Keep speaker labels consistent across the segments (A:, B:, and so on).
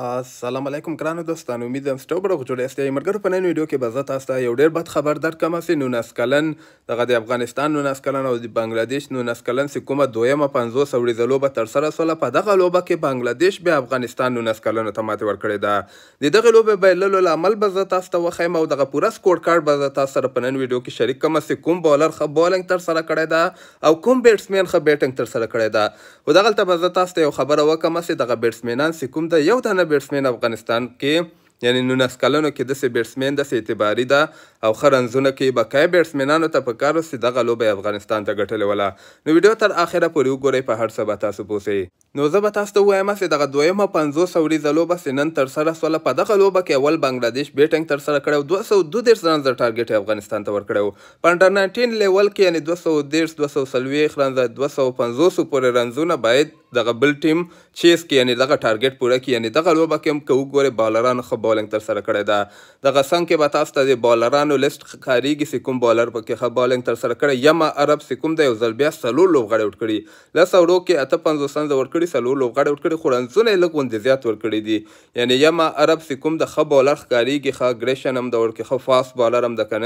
A: السلام علیکم ګرانو دوستانو امید یم ستاسو بڑو جوړ یاست مرګر په نن ویډیو کې به زه تاسو ته یو ډیر بد خبر درکم چې نونس کلن دغه د افغانستان نونس کلن او د بنگلاديش نونس کلن حکومت دویمه 500 ورځې لوبه تر سره سوله په دغه لوبه کې بنگلاديش به افغانستان نونس کلن ته ماته ورکړې ده د دغه لوبه به لولو لامل به زه تاسو ته وخیم او دغه پوره سکور کارت به زه تاسو سره په نن ویډیو کې شریک کوم چې کوم بولر خو بولینګ تر سره کړی ده او کوم بیټسمین خو بیټینګ تر سره کړی ده او دغه ته به زه تاسو ته یو خبره وکم چې دغه بیټسمینان کوم د یو دنه کاله بیټسمین افغانستان کې یعنی نولس کلنو کې داسې بیټسمین داسې اعتباري ده او ښه رنځونه کوي بقایي بیټسمینانو ته پکار چې دغه لوبه افغانستان ته ګټلې وله نو ویډیو تر آخره پورې وګورئ په هر څه به تاسو پوسئ نو زه به تاسو ته وایم چې دغه دویمه پنځوس اوریزه لوبه چې نن ترسره سوله په دغه لوبه کې اول بنګلادیش بیټنګ ترسره کړی او دوه سوه دوه دېرش رنزه ټارګېټ یې افغانستان ته ورکړی و په انډر ناینټین لیول کې یعنې دوه سوه دېرش دوه سوه څلوېښت رنزه دوه سوه پنځوسو پورې رنزونه باید دغه بل ټیم چیس کې یعنی دغه ټارګټ پوره کی یعنی دغه لوبه کې هم که وګورې بالرانو ښه بولینګ تر سره کړی ده دغه څنګ کې به تاسو ته د بالرانو لیست ښکاریږي چې کوم بالر پکې ښه بولینګ تر سره کړی یما عرب چې کوم دی یو ځل بیا څلور لوبغاړي اوټ کړي لس اورو کې اته پنځوس رنزه ورکړي څلور لوبغاړي اوټ کړي خو رنزونه یې لږ غوندې زیات ورکړي دي یعنی یما عرب چې کوم د ښه بالر ښکاریږي ښه اګریشن هم د ورکې ښه فاست بالر هم د که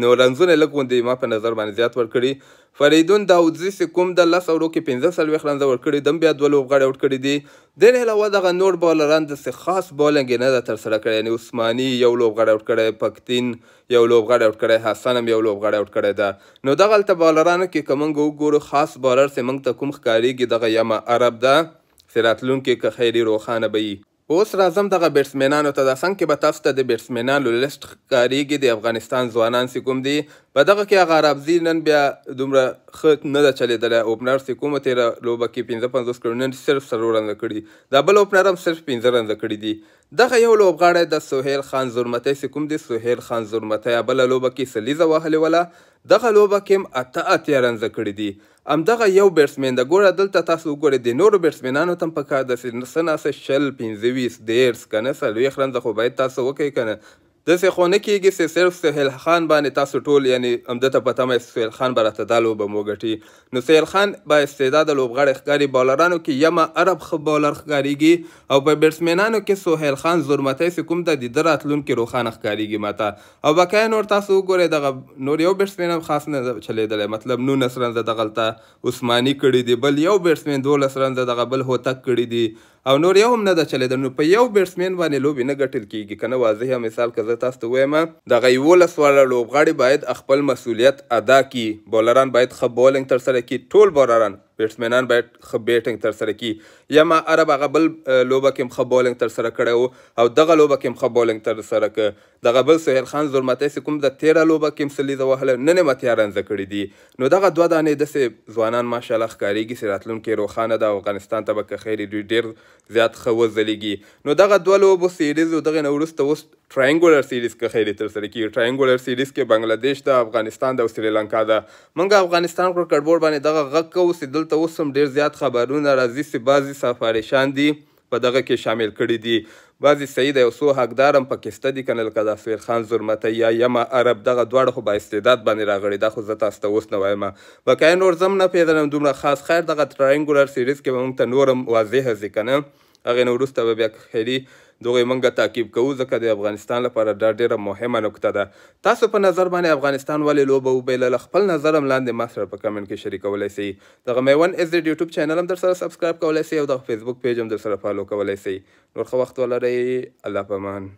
A: نو رنزونه لږ غوندې ما په نظر باندې زیات ورکړي فریدون داودزي چې کوم د لس اورو کې پنځه څلوېښت رنزه ورکړي دم بیا دوه لوبغاړي اوټ کړي دي د علاوه دغه نور بالران داسې خاص بالنګ یې نه ده ترسره کړی یعنې عثماني یو لوبغاړی اوټ کړی پکتین یو لوبغاړی اوټ کړی حسن هم یو لوبغاړی اوټ کړی ده نو دغلته بالرانو کې که موږ وګورو خاص بالر چې موږ ته کوم ښکارېږي دغه یمه عرب ده چې راتلونکې که خیري روښانه به وي اوس راځم دغه بیټسمنانو ته د څنګ کې به تاسو ته د بیټسمنانو لیست ښکارېږي د افغانستان ځوانان چې کوم دي په دغه کې هغه رابزي نن بیا دومره ښه نه ده چلېدلی اوپنر چې کومه تېره لوبه کې پنځه پنځوس کړي نن صرف څلور رنزه کړي دا بل اوپنر هم صرف پنځه رنزه کړي دي دغه یو لوبغاړی د سهیل خان زرمتی چې کوم دی سهیل خان زرمتی بله لوبه کې سلیزه وهلې وله دغه لوبه کې اته اتیا رنزه کړي دي امدغه یو بیټسمین د ګوره دلته تاسو ګوره د نورو بیټسمینانو تم په کار د سناسه شل 25 دیرس کنه سلوي خرنځ خو باید تاسو وکړئ کنه د خونه کېږي چې صرف سهیل خان باندې تاسو ټول یعنی همدته په تمه سهیل خان به راته دا لوبه مو ګټي نو سهیل خان با استعداده لوبغاړی ښکاري بالرانو کې یمه عرب ښه بالر ښکارېږي او په بیټسمینانو کې سهیل خان زورمتی چې کوم ده د ده راتلونکي روښانه ښکارېږي ماته او بقیه نور تاسو وګورئ دغه نور یو بیټسمین هم خاص نه چلېدلی مطلب نولس رنزه دغلته عثماني کړي دي بل یو بیټسمین دولس رنزه دغه بل هوتک کړي دي او نور یو هم نه ده چلیدل نو په یو بیټسمین باندې لوبې نه ګټل کېږي که نه واضحه مثال که زه تاسو ته وایم دغه یولس واړه لوبغاړي باید خپل مسؤلیت ادا کړي بولران باید ښه بولینګ ترسره کړي ټول بولران بیټسمنان باید ښه بیټینګ ترسره کړي یا ما عرب هغه بل لوبه کې هم ښه بولینګ ترسره کړی و او دغه لوبه کې هم ښه بولینګ ترسره کړ دغه بل سهیل خان زورمتی چې کوم د تېره لوبه کې هم سلیزه وهله نن یې متیا رنزه کړي دي نو دغه دوه دانې داسې ځوانان ماشاءالله ښکارېږي چې راتلونکی روښانه ده افغانستان ته به که خیر دوی ډېر زیات ښه وځلیږي نو دغه دوه لوبو سیریز او دغې نه وروسته اوس ټرایانګولر سیریز کې خیلی تر سره کیږي ټرایانګولر سیریز کې بنگلاديش د افغانستان د سریلانکا د منګه افغانستان کرکټ بورډ باندې دغه غک او سیدل ته اوس هم ډیر زیات خبرونه راځي چې بعضی سفارشان دي په دغه کې شامل کړي دي بعضی صحیح دی او څو حقدارم پکې سته دي که نه لکه د اسویر خان زرمته یا یمه عرب دغه دواړه خو بااستعداد باندې راغړي دا خو زه تاسو ته اوس نه وایم بقایه نور زه هم نه پېژنم دومره خاص خیر دغه ټرینګولر سیریز کې به موږ ته نور هم واضح ځي که نه هغې نه وروسته به بیا خیري دغه منګه تعقیب کوو ځکه د افغانستان لپاره دا ډیره مهمه نکته ده تاسو په نظر باندې افغانستان ولې لوبه وبیله خپل نظر هم لاندې ما سره په کمنټ کې شریکولی سئ دغه میوند ازډ یوټیوب چینل هم در سره سبسکرایب کولی سئ او دغه فیسبوک پیج هم در سره فالو کولی سئ نور ښه وخت ولرئ الله پامان